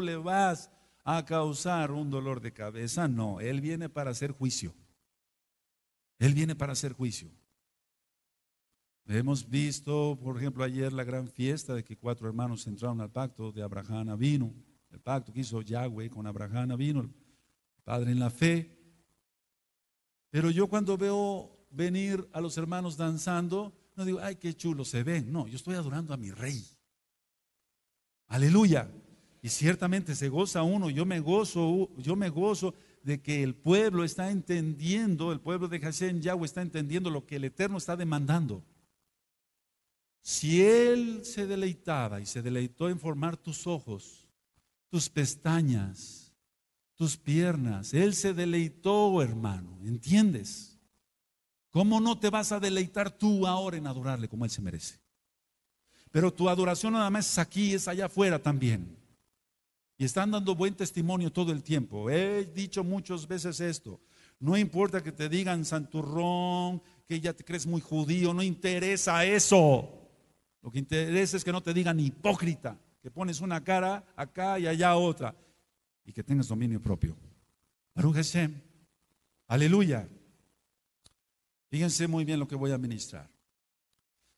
le vas a causar un dolor de cabeza. No, Él viene para hacer juicio. Él viene para hacer juicio. Hemos visto, por ejemplo, ayer la gran fiesta de que cuatro hermanos entraron al pacto de Abraham vino, el pacto que hizo Yahweh con Abraham vino, el Padre en la fe. Pero yo cuando veo venir a los hermanos danzando, no digo, ay, qué chulo se ven. No, yo estoy adorando a mi rey. Aleluya. Y ciertamente se goza uno, yo me gozo, yo me gozo de que el pueblo está entendiendo, el pueblo de Hashem Yahweh está entendiendo lo que el Eterno está demandando. Si él se deleitaba y se deleitó en formar tus ojos, tus pestañas, tus piernas, él se deleitó, hermano, ¿entiendes? ¿Cómo no te vas a deleitar tú ahora en adorarle como él se merece? Pero tu adoración nada más es aquí, es allá afuera también. Y están dando buen testimonio todo el tiempo. He dicho muchas veces esto. No importa que te digan santurrón, que ya te crees muy judío, no interesa eso. Lo que interesa es que no te digan hipócrita, que pones una cara acá y allá otra, y que tengas dominio propio. Baruch aleluya. Fíjense muy bien lo que voy a ministrar.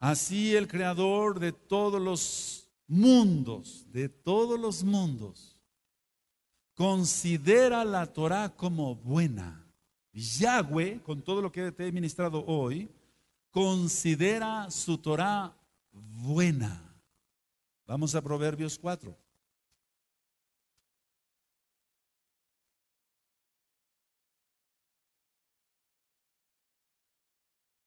Así el creador de todos los mundos, de todos los mundos, considera la Torah como buena. Yahweh, con todo lo que te he ministrado hoy, considera su Torah buena. Vamos a Proverbios 4.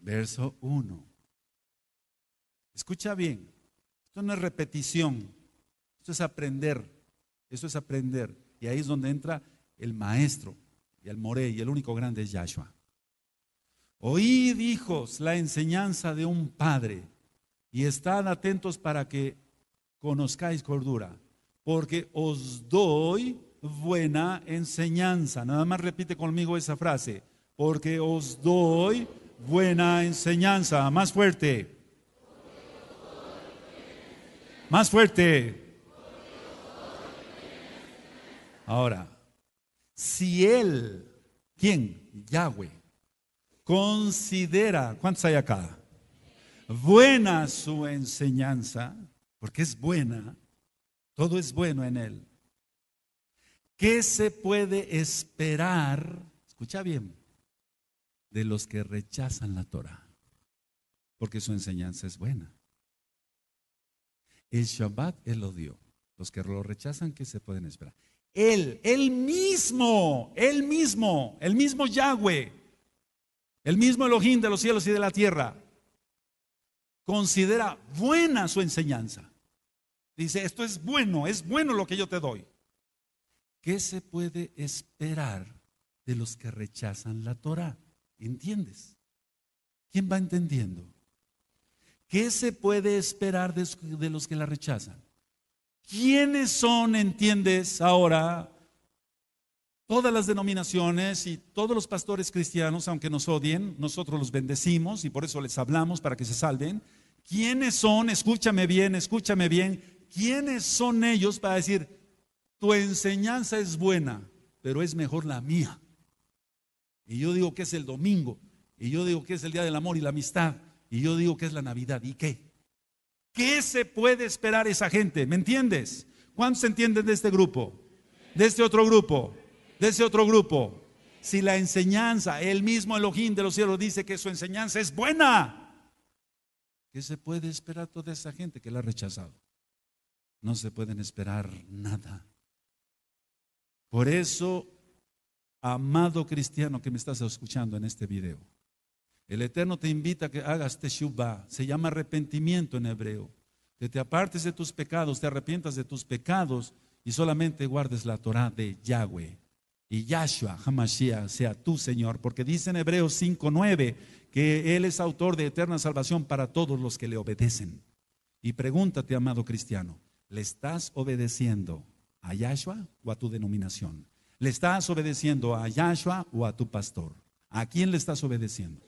Verso 1. Escucha bien no es repetición, esto es aprender, Esto es aprender. Y ahí es donde entra el maestro y el moré, y el único grande es Yahshua. Oíd, hijos, la enseñanza de un padre y estad atentos para que conozcáis cordura, porque os doy buena enseñanza. Nada más repite conmigo esa frase, porque os doy buena enseñanza. Más fuerte más fuerte. Ahora, si él, ¿quién? Yahweh, considera, ¿cuántos hay acá? Buena su enseñanza, porque es buena, todo es bueno en él. ¿Qué se puede esperar? Escucha bien, de los que rechazan la Torah, porque su enseñanza es buena. El Shabbat Él lo dio. Los que lo rechazan, ¿qué se pueden esperar? Él, Él mismo, Él mismo, el mismo Yahweh, el mismo Elohim de los cielos y de la tierra, considera buena su enseñanza. Dice, esto es bueno, es bueno lo que yo te doy. ¿Qué se puede esperar de los que rechazan la Torah? ¿Entiendes? ¿Quién va entendiendo? ¿Qué se puede esperar de, los que la rechazan? ¿Quiénes son, entiendes, ahora todas las denominaciones y todos los pastores cristianos, aunque nos odien, nosotros los bendecimos y por eso les hablamos para que se salven. ¿Quiénes son? Escúchame bien, escúchame bien. ¿Quiénes son ellos para decir, tu enseñanza es buena, pero es mejor la mía? Y yo digo que es el domingo, y yo digo que es el día del amor y la amistad, y yo digo que es la Navidad. ¿Y qué? ¿Qué se puede esperar esa gente? ¿Me entiendes? ¿Cuántos entienden de este grupo? De este otro grupo. De ese otro grupo. Si la enseñanza, el mismo Elohim de los cielos dice que su enseñanza es buena, ¿qué se puede esperar toda esa gente que la ha rechazado? No se pueden esperar nada. Por eso, amado cristiano que me estás escuchando en este video, el Eterno te invita a que hagas teshuvah, se llama arrepentimiento en hebreo, que te apartes de tus pecados, te arrepientas de tus pecados y solamente guardes la Torah de Yahweh. Y Yahshua Hamashiach sea tu Señor, porque dice en Hebreos 5:9 que Él es autor de eterna salvación para todos los que le obedecen. Y pregúntate, amado cristiano, ¿le estás obedeciendo a Yahshua o a tu denominación? ¿Le estás obedeciendo a Yahshua o a tu pastor? ¿A quién le estás obedeciendo?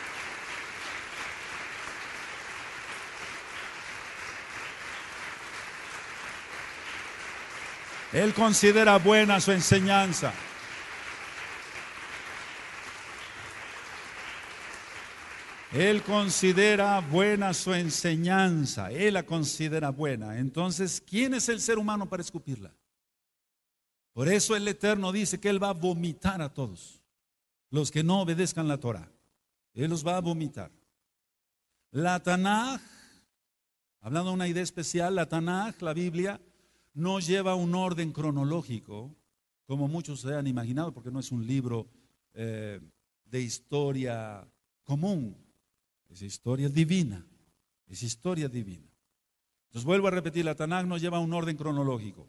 Él considera buena su enseñanza. Él considera buena su enseñanza, Él la considera buena. Entonces, ¿quién es el ser humano para escupirla? Por eso el Eterno dice que Él va a vomitar a todos los que no obedezcan la Torah. Él los va a vomitar. La Tanaj, hablando de una idea especial, la Tanaj, la Biblia, no lleva un orden cronológico, como muchos se han imaginado, porque no es un libro eh, de historia común, es historia divina, es historia divina. Entonces vuelvo a repetir, la Tanakh no lleva un orden cronológico.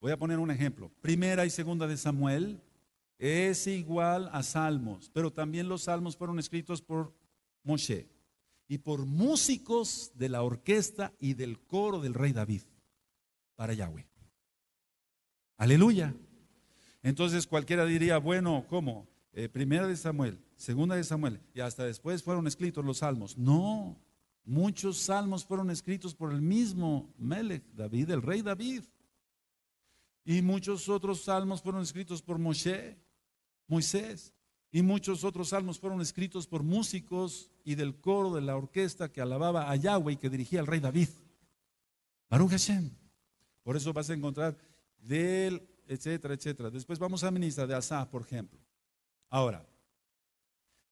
Voy a poner un ejemplo. Primera y segunda de Samuel es igual a Salmos, pero también los Salmos fueron escritos por Moshe y por músicos de la orquesta y del coro del rey David para Yahweh. Aleluya. Entonces cualquiera diría, bueno, ¿cómo? Eh, primera de Samuel, segunda de Samuel, y hasta después fueron escritos los salmos. No, muchos salmos fueron escritos por el mismo Melech, David, el rey David. Y muchos otros salmos fueron escritos por Moshe, Moisés. Y muchos otros salmos fueron escritos por músicos y del coro de la orquesta que alababa a Yahweh y que dirigía al rey David. Baruch Hashem. Por eso vas a encontrar del, etcétera, etcétera. Después vamos a ministrar de Asaf, por ejemplo. Ahora,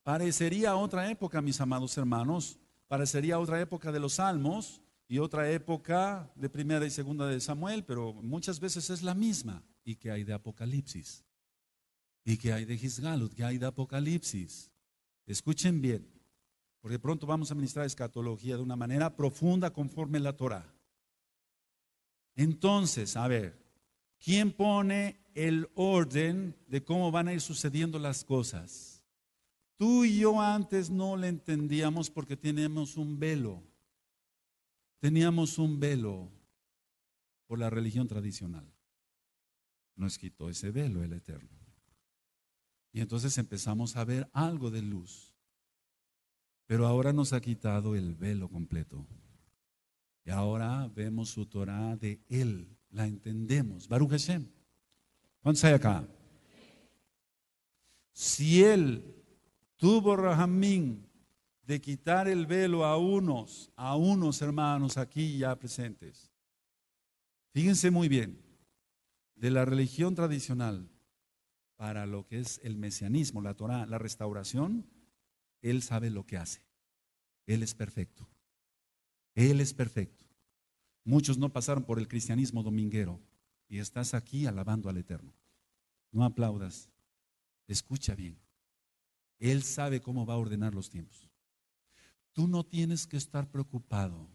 parecería otra época, mis amados hermanos, parecería otra época de los salmos y otra época de primera y segunda de Samuel, pero muchas veces es la misma. ¿Y que hay de Apocalipsis? ¿Y que hay de Gisgalut? que hay de Apocalipsis? Escuchen bien, porque pronto vamos a ministrar escatología de una manera profunda conforme la Torah. Entonces, a ver, ¿quién pone el orden de cómo van a ir sucediendo las cosas? Tú y yo antes no le entendíamos porque teníamos un velo. Teníamos un velo por la religión tradicional. Nos quitó ese velo el Eterno. Y entonces empezamos a ver algo de luz. Pero ahora nos ha quitado el velo completo. Y ahora vemos su Torah de Él, la entendemos. Baruch Hashem. ¿Cuántos hay acá? Si Él tuvo Rahamín de quitar el velo a unos, a unos hermanos aquí ya presentes. Fíjense muy bien, de la religión tradicional para lo que es el mesianismo, la Torah, la restauración, Él sabe lo que hace. Él es perfecto. Él es perfecto. Muchos no pasaron por el cristianismo dominguero y estás aquí alabando al Eterno. No aplaudas, escucha bien. Él sabe cómo va a ordenar los tiempos. Tú no tienes que estar preocupado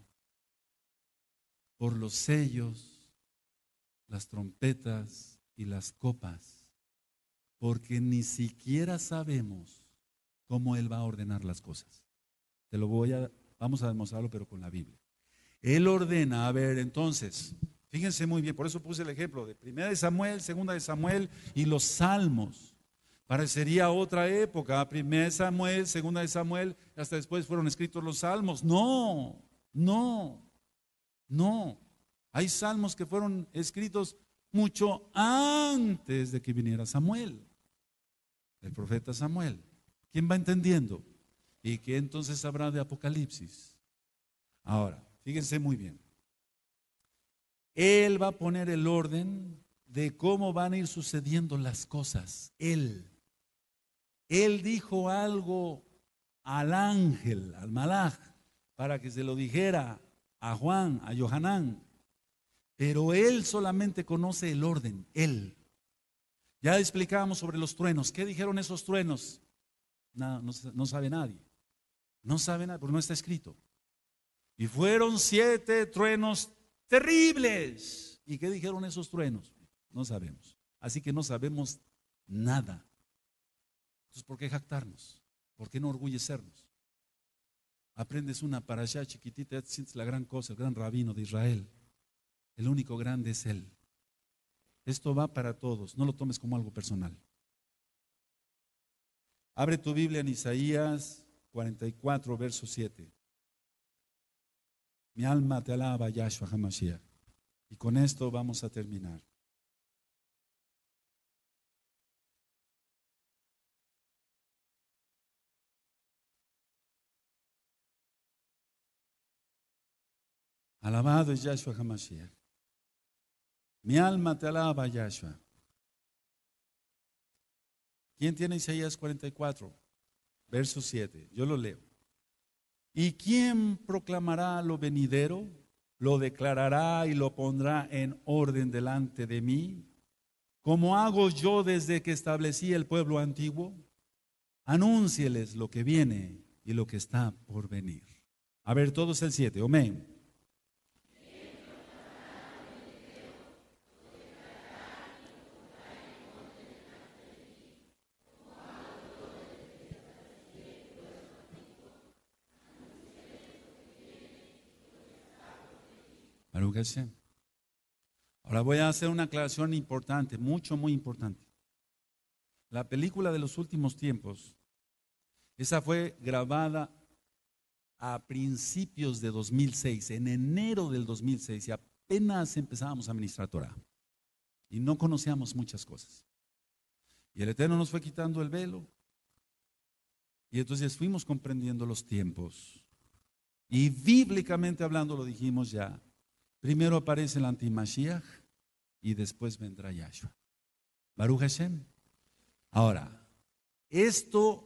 por los sellos, las trompetas y las copas, porque ni siquiera sabemos cómo Él va a ordenar las cosas. Te lo voy a Vamos a demostrarlo, pero con la Biblia. Él ordena, a ver, entonces, fíjense muy bien, por eso puse el ejemplo de Primera de Samuel, Segunda de Samuel y los Salmos. Parecería otra época, Primera de Samuel, Segunda de Samuel, hasta después fueron escritos los Salmos. No, no, no. Hay salmos que fueron escritos mucho antes de que viniera Samuel, el profeta Samuel. ¿Quién va entendiendo? ¿Y qué entonces habrá de Apocalipsis? Ahora, fíjense muy bien. Él va a poner el orden de cómo van a ir sucediendo las cosas. Él. Él dijo algo al ángel, al malaj, para que se lo dijera a Juan, a Johanán. Pero él solamente conoce el orden, él. Ya explicábamos sobre los truenos. ¿Qué dijeron esos truenos? no sabe nadie. No sabe nada, porque no está escrito. Y fueron siete truenos terribles. ¿Y qué dijeron esos truenos? No sabemos. Así que no sabemos nada. Entonces, ¿por qué jactarnos? ¿Por qué no orgullecernos? Aprendes una parasha chiquitita, sientes la gran cosa, el gran rabino de Israel. El único grande es Él. Esto va para todos, no lo tomes como algo personal. Abre tu Biblia en Isaías 44, verso 7. Mi alma te alaba, Yahshua Hamashiach. Y con esto vamos a terminar. Alabado es Yahshua Hamashiach. Mi alma te alaba, Yahshua. ¿Quién tiene Isaías 44? verso 7, yo lo leo. ¿Y quién proclamará lo venidero? Lo declarará y lo pondrá en orden delante de mí, como hago yo desde que establecí el pueblo antiguo. Anúncieles lo que viene y lo que está por venir. A ver, todos el 7, amén. Ahora voy a hacer una aclaración importante, mucho, muy importante. La película de los últimos tiempos, esa fue grabada a principios de 2006, en enero del 2006, y apenas empezábamos a ministrar Torah. Y no conocíamos muchas cosas. Y el Eterno nos fue quitando el velo. Y entonces fuimos comprendiendo los tiempos. Y bíblicamente hablando, lo dijimos ya, Primero aparece el antimashiach y después vendrá Yahshua. Baruch Hashem. Ahora, esto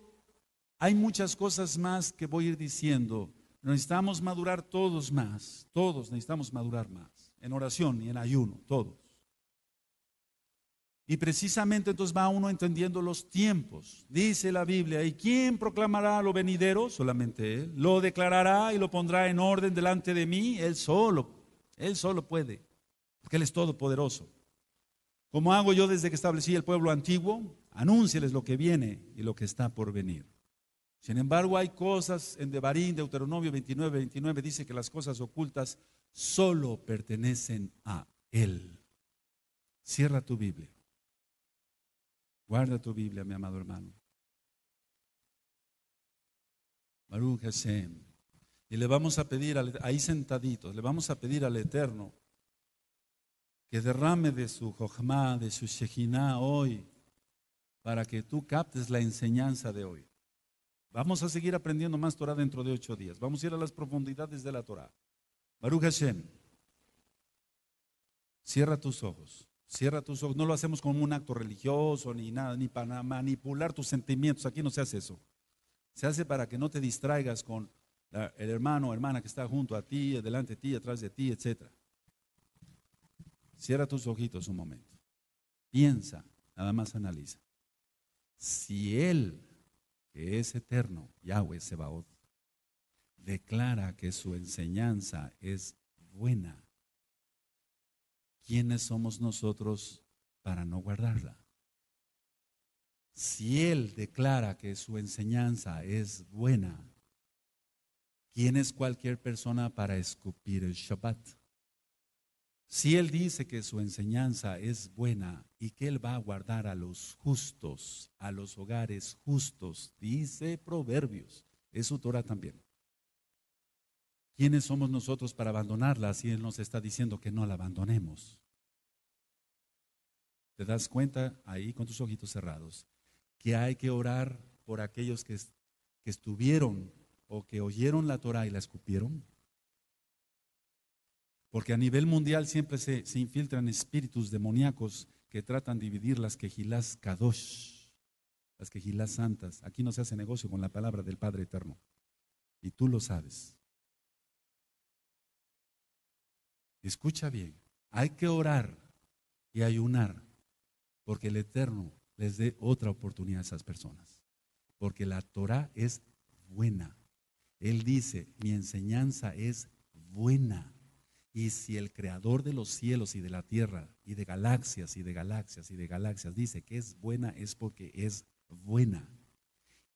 hay muchas cosas más que voy a ir diciendo. Necesitamos madurar todos más, todos necesitamos madurar más, en oración y en ayuno, todos. Y precisamente entonces va uno entendiendo los tiempos. Dice la Biblia, ¿y quién proclamará lo venidero? Solamente Él. Lo declarará y lo pondrá en orden delante de mí, Él solo él solo puede, porque Él es todopoderoso. Como hago yo desde que establecí el pueblo antiguo, anúnciales lo que viene y lo que está por venir. Sin embargo, hay cosas en Devarín, Deuteronomio 29, 29, dice que las cosas ocultas solo pertenecen a Él. Cierra tu Biblia. Guarda tu Biblia, mi amado hermano. Baruch Hashem. Y le vamos a pedir, ahí sentaditos, le vamos a pedir al Eterno que derrame de su Jochma, de su Shejiná hoy, para que tú captes la enseñanza de hoy. Vamos a seguir aprendiendo más Torah dentro de ocho días. Vamos a ir a las profundidades de la Torah. Baruch Hashem, cierra tus ojos. Cierra tus ojos. No lo hacemos como un acto religioso ni nada, ni para manipular tus sentimientos. Aquí no se hace eso. Se hace para que no te distraigas con el hermano o hermana que está junto a ti, delante de ti, atrás de ti, etc. Cierra tus ojitos un momento. Piensa, nada más analiza. Si Él, que es eterno, Yahweh Sebaot, declara que su enseñanza es buena, ¿quiénes somos nosotros para no guardarla? Si Él declara que su enseñanza es buena, ¿Quién es cualquier persona para escupir el Shabbat? Si Él dice que su enseñanza es buena y que Él va a guardar a los justos, a los hogares justos, dice Proverbios, es su Torah también. ¿Quiénes somos nosotros para abandonarla si Él nos está diciendo que no la abandonemos? ¿Te das cuenta ahí con tus ojitos cerrados que hay que orar por aquellos que, que estuvieron o que oyeron la Torah y la escupieron. Porque a nivel mundial siempre se, infiltran espíritus demoníacos que tratan de dividir las quejilás kadosh, las quejilás santas. Aquí no se hace negocio con la palabra del Padre Eterno. Y tú lo sabes. Escucha bien, hay que orar y ayunar porque el Eterno les dé otra oportunidad a esas personas. Porque la Torah es buena. Él dice, mi enseñanza es buena. Y si el creador de los cielos y de la tierra y de galaxias y de galaxias y de galaxias dice que es buena, es porque es buena.